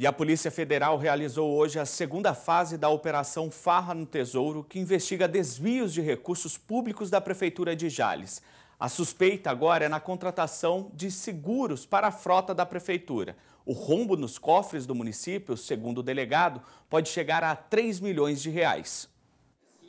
E a Polícia Federal realizou hoje a segunda fase da Operação Farra no Tesouro, que investiga desvios de recursos públicos da Prefeitura de Jales. A suspeita agora é na contratação de seguros para a frota da Prefeitura. O rombo nos cofres do município, segundo o delegado, pode chegar a 3 milhões de reais.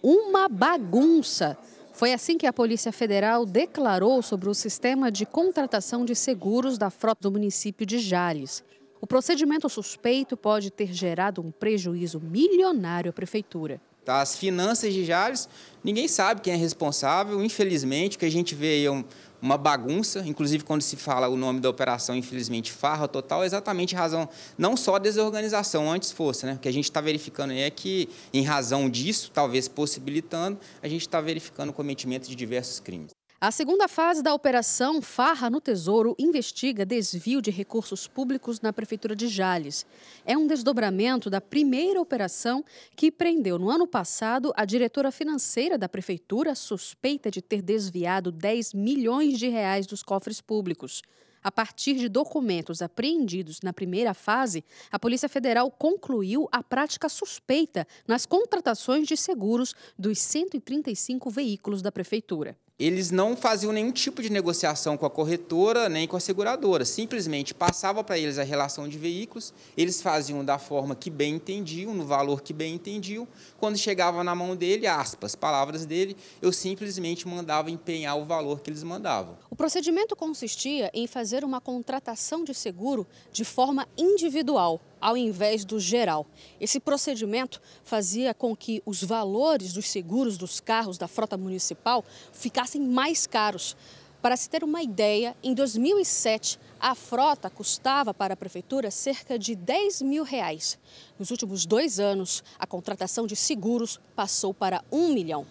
Uma bagunça. Foi assim que a Polícia Federal declarou sobre o sistema de contratação de seguros da frota do município de Jales. O procedimento suspeito pode ter gerado um prejuízo milionário à prefeitura. Tá, as finanças de Jales, ninguém sabe quem é responsável, infelizmente, que a gente vê aí é uma bagunça, inclusive quando se fala o nome da operação, infelizmente, farra total, é exatamente razão, não só desorganização, antes fosse, né? O que a gente está verificando aí é que, em razão disso, talvez possibilitando, a gente está verificando o cometimento de diversos crimes. A segunda fase da operação Farra no Tesouro investiga desvio de recursos públicos na Prefeitura de Jales. É um desdobramento da primeira operação que prendeu no ano passado a diretora financeira da Prefeitura suspeita de ter desviado 10 milhões de reais dos cofres públicos. A partir de documentos apreendidos na primeira fase, a Polícia Federal concluiu a prática suspeita nas contratações de seguros dos 135 veículos da Prefeitura eles não faziam nenhum tipo de negociação com a corretora nem com a seguradora, simplesmente passava para eles a relação de veículos, eles faziam da forma que bem entendiam, no valor que bem entendiam. Quando chegava na mão dele, aspas, palavras dele, eu simplesmente mandava empenhar o valor que eles mandavam. O procedimento consistia em fazer uma contratação de seguro de forma individual ao invés do geral. Esse procedimento fazia com que os valores dos seguros dos carros da frota municipal ficassem mais caros. Para se ter uma ideia, em 2007, a frota custava para a prefeitura cerca de 10 mil reais. Nos últimos dois anos, a contratação de seguros passou para 1 milhão.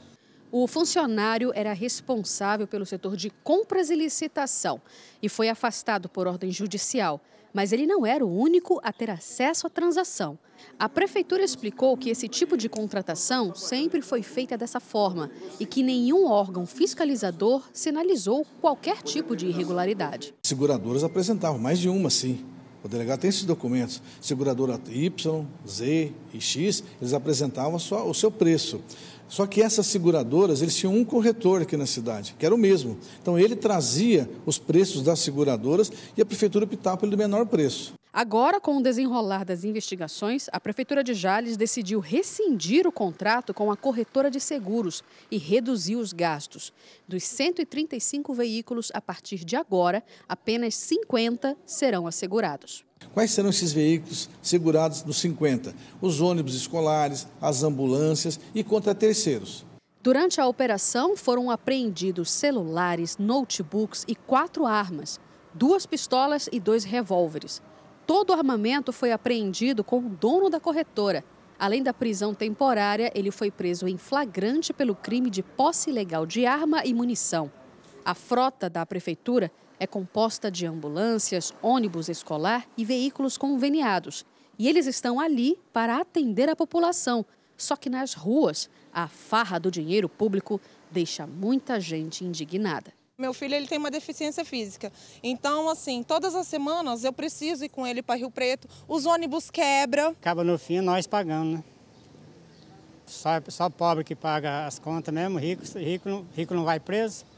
O funcionário era responsável pelo setor de compras e licitação e foi afastado por ordem judicial. Mas ele não era o único a ter acesso à transação. A prefeitura explicou que esse tipo de contratação sempre foi feita dessa forma e que nenhum órgão fiscalizador sinalizou qualquer tipo de irregularidade. Seguradoras apresentavam mais de uma, sim o delegado tem esses documentos. Seguradora Y, Z e X, eles apresentavam só o seu preço. Só que essas seguradoras, eles tinham um corretor aqui na cidade, que era o mesmo. Então ele trazia os preços das seguradoras e a prefeitura optava pelo menor preço. Agora, com o desenrolar das investigações, a Prefeitura de Jales decidiu rescindir o contrato com a corretora de seguros e reduzir os gastos. Dos 135 veículos, a partir de agora, apenas 50 serão assegurados. Quais serão esses veículos segurados nos 50? Os ônibus escolares, as ambulâncias e contra terceiros. Durante a operação, foram apreendidos celulares, notebooks e quatro armas, duas pistolas e dois revólveres. Todo o armamento foi apreendido com o dono da corretora. Além da prisão temporária, ele foi preso em flagrante pelo crime de posse ilegal de arma e munição. A frota da prefeitura é composta de ambulâncias, ônibus escolar e veículos conveniados. E eles estão ali para atender a população. Só que nas ruas, a farra do dinheiro público deixa muita gente indignada. Meu filho ele tem uma deficiência física. Então, assim, todas as semanas eu preciso ir com ele para Rio Preto. Os ônibus quebram. Acaba no fim nós pagando, né? Só, só pobre que paga as contas mesmo, rico, rico, rico não vai preso.